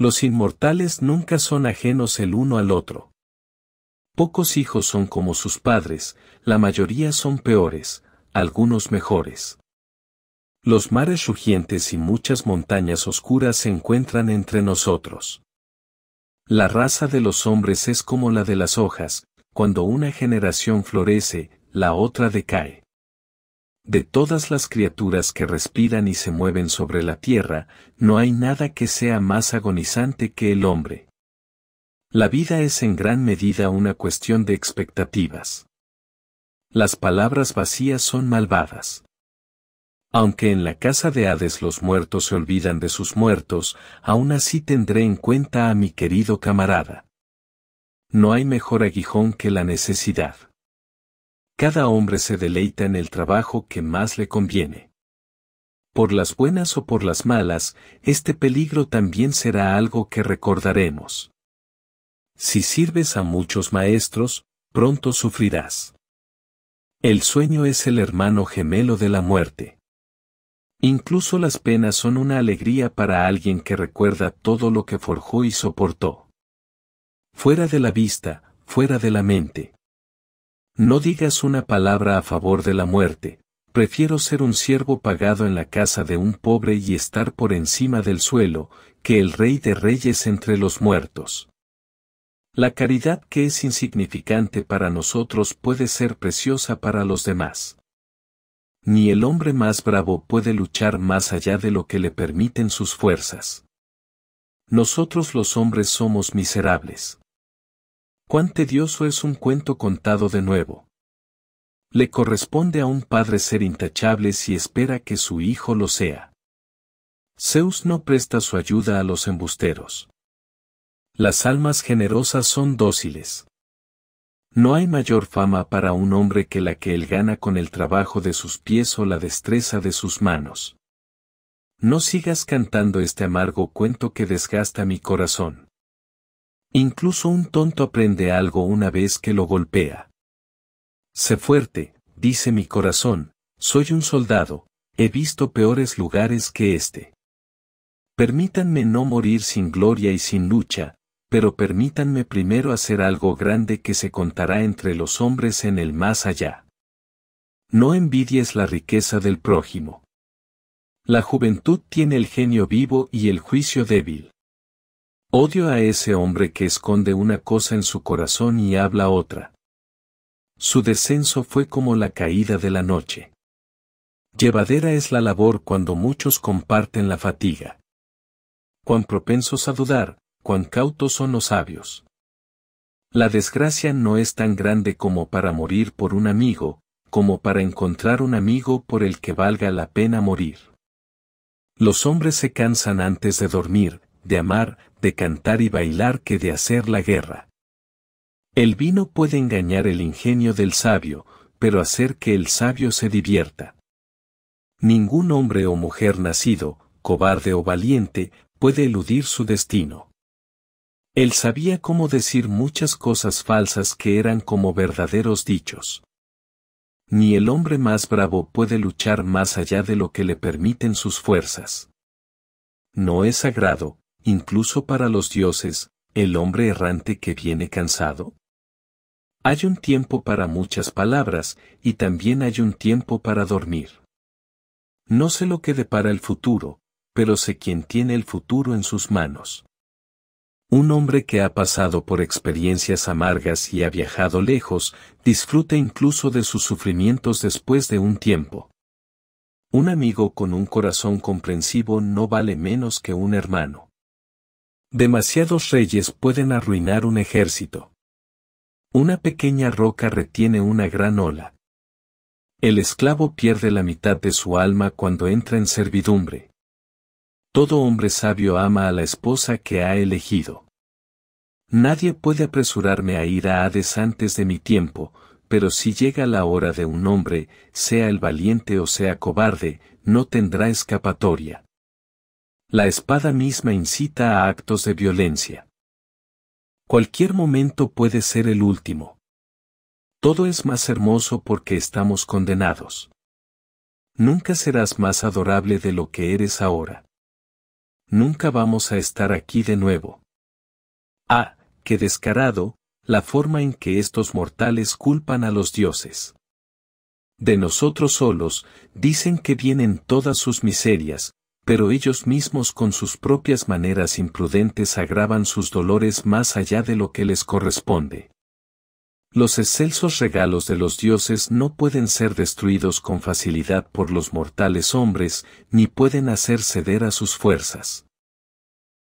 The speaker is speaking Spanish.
Los inmortales nunca son ajenos el uno al otro. Pocos hijos son como sus padres, la mayoría son peores, algunos mejores. Los mares rugientes y muchas montañas oscuras se encuentran entre nosotros. La raza de los hombres es como la de las hojas, cuando una generación florece, la otra decae de todas las criaturas que respiran y se mueven sobre la tierra, no hay nada que sea más agonizante que el hombre. La vida es en gran medida una cuestión de expectativas. Las palabras vacías son malvadas. Aunque en la casa de Hades los muertos se olvidan de sus muertos, aún así tendré en cuenta a mi querido camarada. No hay mejor aguijón que la necesidad cada hombre se deleita en el trabajo que más le conviene. Por las buenas o por las malas, este peligro también será algo que recordaremos. Si sirves a muchos maestros, pronto sufrirás. El sueño es el hermano gemelo de la muerte. Incluso las penas son una alegría para alguien que recuerda todo lo que forjó y soportó. Fuera de la vista, fuera de la mente. No digas una palabra a favor de la muerte, prefiero ser un siervo pagado en la casa de un pobre y estar por encima del suelo, que el rey de reyes entre los muertos. La caridad que es insignificante para nosotros puede ser preciosa para los demás. Ni el hombre más bravo puede luchar más allá de lo que le permiten sus fuerzas. Nosotros los hombres somos miserables. Cuán tedioso es un cuento contado de nuevo. Le corresponde a un padre ser intachable si espera que su hijo lo sea. Zeus no presta su ayuda a los embusteros. Las almas generosas son dóciles. No hay mayor fama para un hombre que la que él gana con el trabajo de sus pies o la destreza de sus manos. No sigas cantando este amargo cuento que desgasta mi corazón. Incluso un tonto aprende algo una vez que lo golpea. Sé fuerte, dice mi corazón, soy un soldado, he visto peores lugares que este. Permítanme no morir sin gloria y sin lucha, pero permítanme primero hacer algo grande que se contará entre los hombres en el más allá. No envidies la riqueza del prójimo. La juventud tiene el genio vivo y el juicio débil. Odio a ese hombre que esconde una cosa en su corazón y habla otra. Su descenso fue como la caída de la noche. Llevadera es la labor cuando muchos comparten la fatiga. Cuán propensos a dudar, cuán cautos son los sabios. La desgracia no es tan grande como para morir por un amigo, como para encontrar un amigo por el que valga la pena morir. Los hombres se cansan antes de dormir, de amar, de cantar y bailar que de hacer la guerra. El vino puede engañar el ingenio del sabio, pero hacer que el sabio se divierta. Ningún hombre o mujer nacido, cobarde o valiente, puede eludir su destino. Él sabía cómo decir muchas cosas falsas que eran como verdaderos dichos. Ni el hombre más bravo puede luchar más allá de lo que le permiten sus fuerzas. No es sagrado, incluso para los dioses, el hombre errante que viene cansado? Hay un tiempo para muchas palabras, y también hay un tiempo para dormir. No sé lo que depara el futuro, pero sé quien tiene el futuro en sus manos. Un hombre que ha pasado por experiencias amargas y ha viajado lejos, disfruta incluso de sus sufrimientos después de un tiempo. Un amigo con un corazón comprensivo no vale menos que un hermano. Demasiados reyes pueden arruinar un ejército. Una pequeña roca retiene una gran ola. El esclavo pierde la mitad de su alma cuando entra en servidumbre. Todo hombre sabio ama a la esposa que ha elegido. Nadie puede apresurarme a ir a Hades antes de mi tiempo, pero si llega la hora de un hombre, sea el valiente o sea cobarde, no tendrá escapatoria la espada misma incita a actos de violencia. Cualquier momento puede ser el último. Todo es más hermoso porque estamos condenados. Nunca serás más adorable de lo que eres ahora. Nunca vamos a estar aquí de nuevo. Ah, qué descarado, la forma en que estos mortales culpan a los dioses. De nosotros solos, dicen que vienen todas sus miserias, pero ellos mismos con sus propias maneras imprudentes agravan sus dolores más allá de lo que les corresponde. Los excelsos regalos de los dioses no pueden ser destruidos con facilidad por los mortales hombres, ni pueden hacer ceder a sus fuerzas.